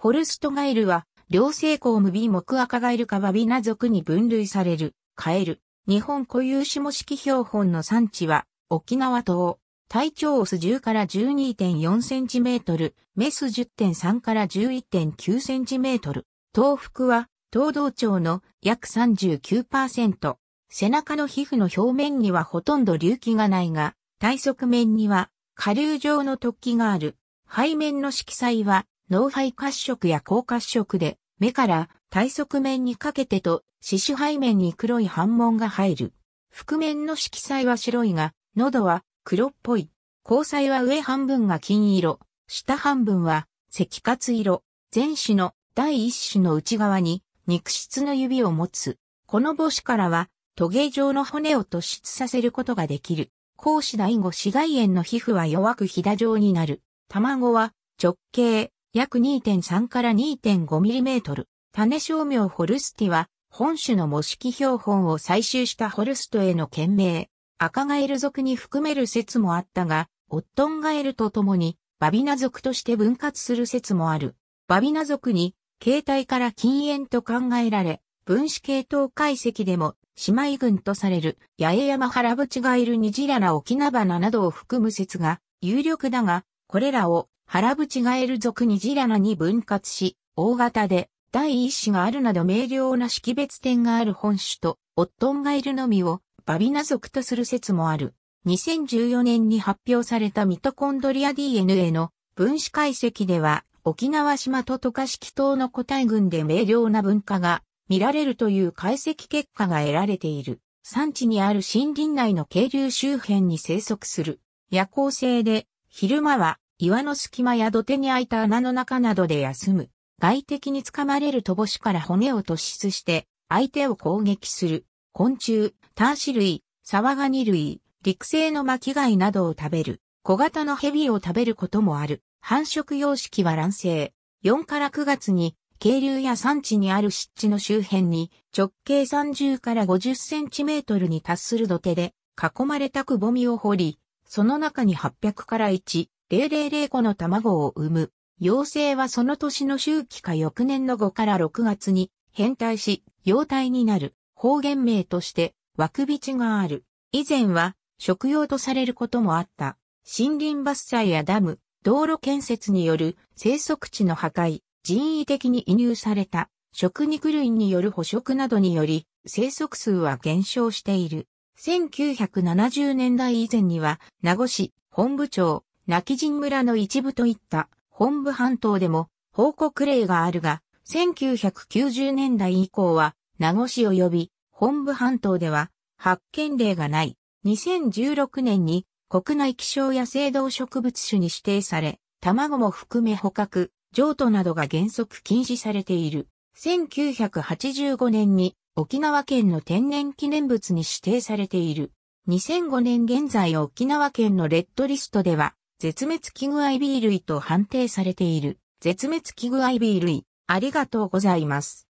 ホルストガエルは、両性項無ビ木赤ガエルかバビナ族に分類される、カエル。日本固有種模式標本の産地は、沖縄島。体長オス10から12.4センチメートル、メス10.3から11.9センチメートル。頭腹は、頭道長の約39%。背中の皮膚の表面にはほとんど隆起がないが、体側面には下流状の突起がある。背面の色彩は脳肺褐色や高褐色で、目から体側面にかけてと、四肢背面に黒い反紋が入る。覆面の色彩は白いが、喉は黒っぽい。交際は上半分が金色、下半分は赤褐色。前肢の第一種の内側に肉質の指を持つ。この母子からは、トゲ状の骨を突出させることができる。孔子第五紫外炎の皮膚は弱くひだ状になる。卵は直径約2.3から 2.5mm。種照明ホルスティは、本種の模式標本を採集したホルストへの懸命、赤ガエル族に含める説もあったが、オットンガエルと共に、バビナ族として分割する説もある。バビナ族に、形態から禁煙と考えられ、分子系統解析でも、姉妹群とされる、八重山原淵ガエルニジララ沖縄などを含む説が有力だが、これらを原淵ガエル族にジラナに分割し、大型で第一子があるなど明瞭な識別点がある本種と、オットンガエルのみをバビナ族とする説もある。2014年に発表されたミトコンドリア DNA の分子解析では、沖縄島と渡嘉敷島の個体群で明瞭な分化が見られるという解析結果が得られている。産地にある森林内の渓流周辺に生息する。夜行性で、昼間は岩の隙間や土手に開いた穴の中などで休む。外敵につかまれる乏しから骨を突出して、相手を攻撃する。昆虫、タンシ類、サワガニ類、陸生の巻貝などを食べる。小型の蛇を食べることもある。繁殖様式は卵生。4から9月に、渓流や山地にある湿地の周辺に、直径30から50センチメートルに達する土手で、囲まれたくぼみを掘り、その中に800から1、000個の卵を産む。幼生はその年の周期か翌年の5から6月に変態し、幼体になる方言名として、枠くびがある。以前は食用とされることもあった。森林伐採やダム、道路建設による生息地の破壊、人為的に移入された食肉類による捕食などにより、生息数は減少している。1970年代以前には、名護市、本部長、泣き人村の一部といった本部半島でも報告例があるが、1990年代以降は名護市及び本部半島では発見例がない。2016年に国内気象野生動植物種に指定され、卵も含め捕獲、譲渡などが原則禁止されている。1985年に沖縄県の天然記念物に指定されている。2005年現在沖縄県のレッドリストでは絶滅危惧 IB 類と判定されている。絶滅危惧 IB 類、ありがとうございます。